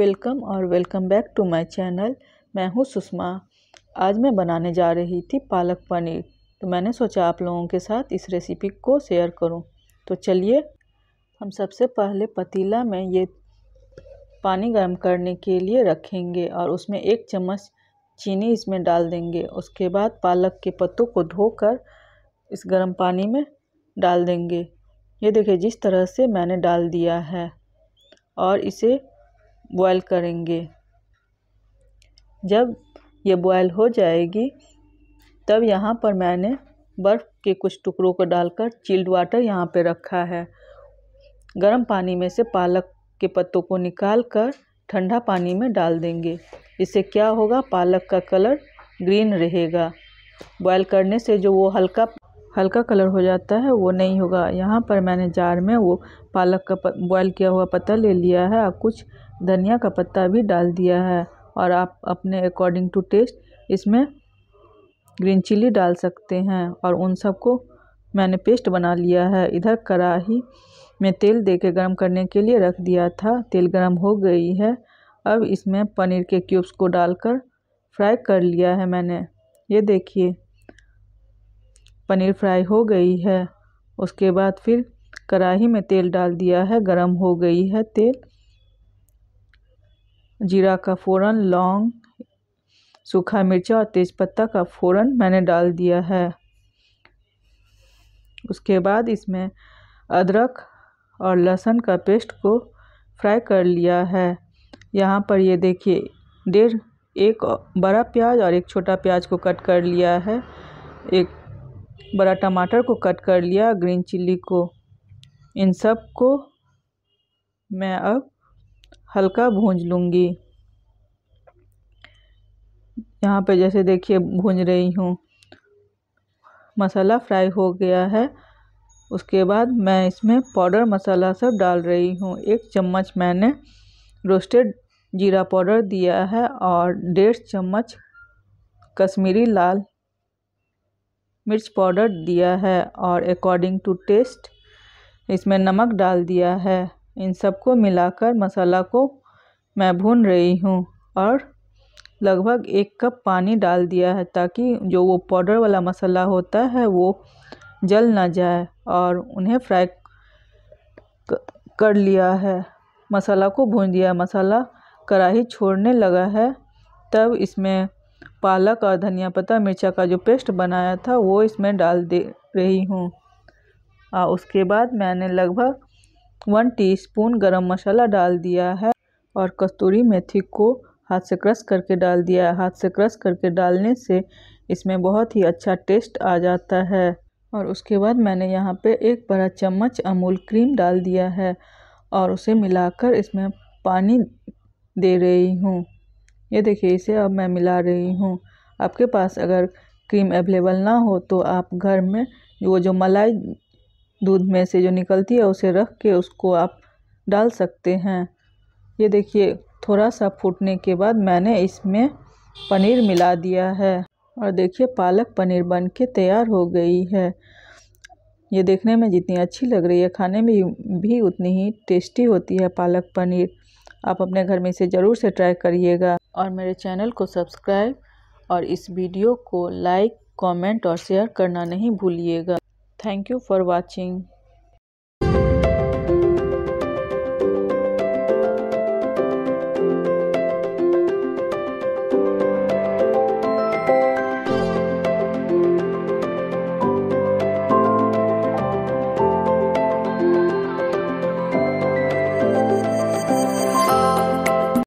welcome और welcome back to my channel मैं हूँ सुषमा आज मैं बनाने जा रही थी पालक पनीर तो मैंने सोचा आप लोगों के साथ इस रेसिपी को शेयर करूं तो चलिए हम सबसे पहले पतीला में ये पानी गर्म करने के लिए रखेंगे और उसमें एक चम्मच चीनी इसमें डाल देंगे उसके बाद पालक के पत्तों को धोकर इस गर्म पानी में डाल देंगे ये देखिए जिस तरह से मैंने डाल दिया है और इसे बॉयल करेंगे जब ये बॉयल हो जाएगी तब यहाँ पर मैंने बर्फ़ के कुछ टुकड़ों को डालकर चिल्ड वाटर यहाँ पे रखा है गर्म पानी में से पालक के पत्तों को निकाल कर ठंडा पानी में डाल देंगे इससे क्या होगा पालक का कलर ग्रीन रहेगा बॉयल करने से जो वो हल्का हल्का कलर हो जाता है वो नहीं होगा यहाँ पर मैंने जार में वो पालक का बॉयल किया हुआ पत्ता ले लिया है और कुछ धनिया का पत्ता भी डाल दिया है और आप अपने अकॉर्डिंग टू टेस्ट इसमें ग्रीन चिली डाल सकते हैं और उन सबको मैंने पेस्ट बना लिया है इधर कढ़ाही में तेल दे के गर्म करने के लिए रख दिया था तेल गर्म हो गई है अब इसमें पनीर के क्यूब्स को डालकर फ्राई कर लिया है मैंने ये देखिए पनीर फ्राई हो गई है उसके बाद फिर कढ़ाही में तेल डाल दिया है गरम हो गई है तेल जीरा का फ़ौरन लौंग सूखा मिर्चा और तेज़पत्ता का फ़ौरन मैंने डाल दिया है उसके बाद इसमें अदरक और लहसुन का पेस्ट को फ्राई कर लिया है यहाँ पर ये देखिए डेढ़ एक बड़ा प्याज और एक छोटा प्याज को कट कर लिया है एक बड़ा टमाटर को कट कर लिया ग्रीन चिल्ली को इन सब को मैं अब हल्का भूंज लूँगी यहाँ पे जैसे देखिए भूंज रही हूँ मसाला फ्राई हो गया है उसके बाद मैं इसमें पाउडर मसाला सब डाल रही हूँ एक चम्मच मैंने रोस्टेड जीरा पाउडर दिया है और डेढ़ चम्मच कश्मीरी लाल मिर्च पाउडर दिया है और अकॉर्डिंग टू टेस्ट इसमें नमक डाल दिया है इन सबको मिलाकर मसाला को मैं भून रही हूँ और लगभग एक कप पानी डाल दिया है ताकि जो वो पाउडर वाला मसाला होता है वो जल ना जाए और उन्हें फ्राई कर लिया है मसाला को भून दिया मसाला कढ़ाही छोड़ने लगा है तब इसमें पालक और धनिया पत्ता मिर्चा का जो पेस्ट बनाया था वो इसमें डाल दे रही हूँ और उसके बाद मैंने लगभग वन टीस्पून गरम मसाला डाल दिया है और कस्तूरी मेथी को हाथ से क्रश करके डाल दिया है हाथ से क्रश करके डालने से इसमें बहुत ही अच्छा टेस्ट आ जाता है और उसके बाद मैंने यहाँ पे एक बड़ा चम्मच अमूल क्रीम डाल दिया है और उसे मिलाकर इसमें पानी दे रही हूँ ये देखिए इसे अब मैं मिला रही हूँ आपके पास अगर क्रीम अवेलेबल ना हो तो आप घर में वो जो मलाई दूध में से जो निकलती है उसे रख के उसको आप डाल सकते हैं ये देखिए थोड़ा सा फूटने के बाद मैंने इसमें पनीर मिला दिया है और देखिए पालक पनीर बन के तैयार हो गई है ये देखने में जितनी अच्छी लग रही है खाने में भी उतनी ही टेस्टी होती है पालक पनीर आप अपने घर में इसे ज़रूर से ट्राई करिएगा और मेरे चैनल को सब्सक्राइब और इस वीडियो को लाइक कमेंट और शेयर करना नहीं भूलिएगा थैंक यू फॉर वाचिंग